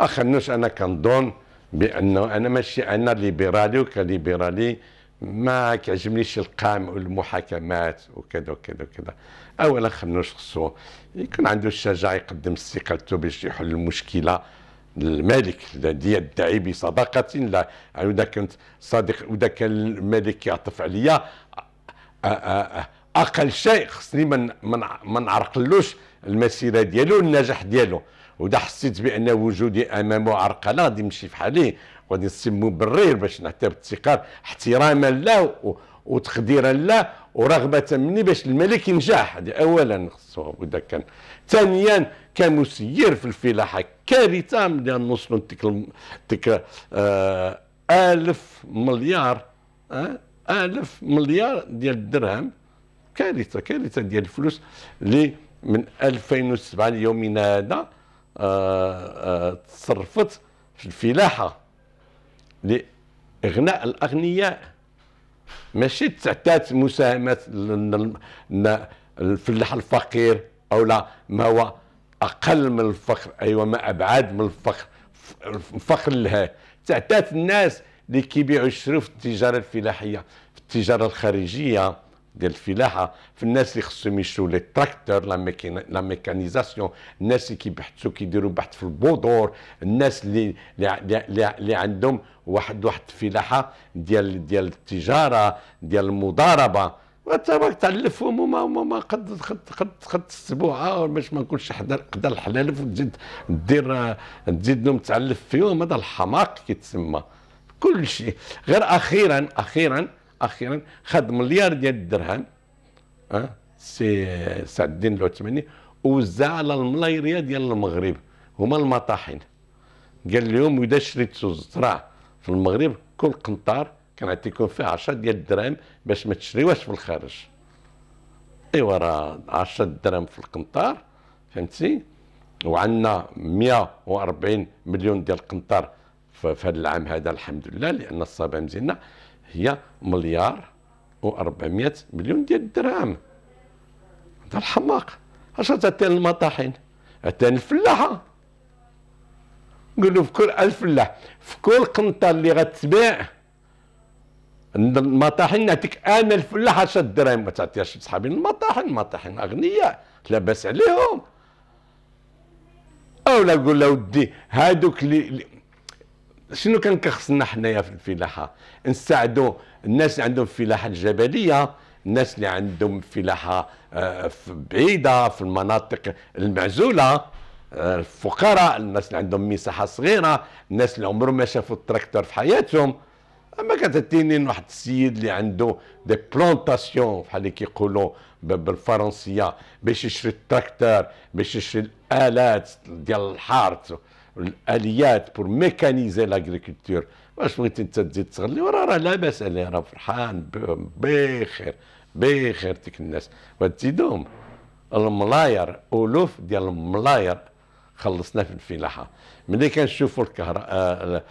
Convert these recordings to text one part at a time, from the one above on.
اخنوش انا كنظن بانه انا ماشي انا ليبرالي وكليبرالي ما كيعجبنيش القام والمحاكمات وكذا وكذا وكذا اولا خنوش خصو يكون عنده الشجاعه يقدم استقالته باش يحل المشكله الملك الذي يدعي بصداقة لا يعني إذا كنت صادق وإذا كان الملك يعطف عليا أقل شيء خصني ما من المسيرة ديالو والنجاح ديالو ودا حسيت بان وجودي امامه عرقله غادي نمشي فحالي غادي وغادي نسمو برير باش نعتبر الثقه احتراما له وتقديرا له ورغبه مني باش الملك ينجح هذه اولا خصو اذا كان ثانيا كمسير في الفلاحه كارثه ملي نوصلوا تلك تلك آه الف مليار آه الف مليار ديال الدرهم كارثه كارثه ديال الفلوس اللي من 2007 ليومنا هذا تصرفت في الفلاحه لاغناء الاغنياء ماشي تعتاد مساهمه الفلاح الفقير او لا ما هو اقل من الفقر ايوه ما ابعد من الفقر الفقر لها تعتاد الناس اللي كيبيعوا الشرو في التجاره الفلاحيه في التجاره الخارجيه ديال الفلاحه في الناس اللي خصهم يمشوا لي تراكتور لا لا ميكانيزاسيون الناس اللي كيبحثوا كيديروا بحث في البودور الناس اللي اللي, اللي عندهم واحد واحد الفلاحه ديال ديال التجاره ديال المضاربه وانت راك تعلفهم وما ما قد قد قد قد السبوعه باش ما نكونش حدا قد الحلالف وتزيد دير تزيد لهم تعلف فيهم هذا الحماق كيتسمى كل شيء غير اخيرا اخيرا اخيرا خد مليار ديال الدرهم أه؟ سي سعد الدين العثماني ووزع على الملايريه ديال المغرب هما المطاحن قال لهم اذا شريتوا الزراع في المغرب كل قنطار كنعطيكم فيه 10 ديال الدراهم باش ما تشريوهاش في الخارج ايوا راه 10 درهم في القنطار فهمتي وعندنا 140 مليون ديال القنطار في هذا العام هذا الحمد لله لان الصابه مزينه هي مليار و400 مليون ديال الدرهم هذا الحماق اش تاتين المطاحين اتان الفلاحه نقول له في كل الفلاح في كل قنطه اللي غتبيع المطاحين نعطيك انا الفلاح 10 دراهم ما تعطيهاش لصحابي المطاحين المطاحين اغنياء لا باس عليهم او لا قول له ودي هادوك اللي شنو كان خصنا حنايا في الفلاحه نساعدوا الناس اللي عندهم فلاحه الجبليه الناس اللي عندهم فلاحه آه، بعيده في المناطق المعزوله آه، الفقراء الناس اللي عندهم مساحه صغيره الناس اللي عمرهم ما شافوا التراكتور في حياتهم اما كتعطيني واحد السيد اللي عنده دي بلونتاسيون بحال اللي كيقولوا بالفرنسيه باش يشري التراكتور باش يشري الالات ديال الحارت الاليات بور ميكانيزي لاغريكولتور واش بغيت انت تزيد تغلي وراه راه لاباس عليه راه فرحان بخير بخير ديك الناس وتزيدهم الملاير الوف ديال الملاير خلصنا في الفلاحه ملي كنشوفوا الكهرباء آه،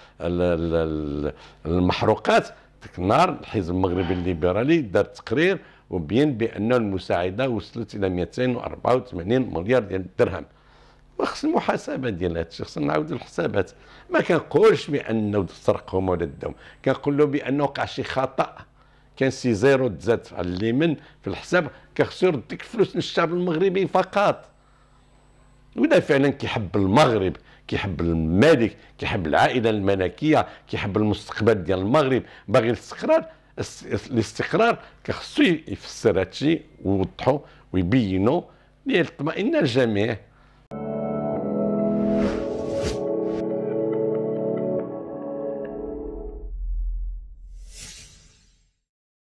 المحروقات ديك النهار الحزب المغربي الليبرالي دار تقرير وبين بان المساعده وصلت الى 284 مليار ديال الدرهم وخص المحاسبه ديال هذا الشيء خصنا نعاودوا الحسابات ما كنقولش بانه سرقهم ولا داهم له بانه وقع شي خطا كان سي زيرو تزاد على اليمن في الحساب كخصو يرد ديك الفلوس للشعب المغربي فقط واذا فعلا كيحب المغرب كيحب الملك كيحب العائله الملكيه كيحب المستقبل ديال المغرب باغي الاستقرار الاستقرار كخصو يفسر هادشي ويوضحو ويبينو ليطمئن الجميع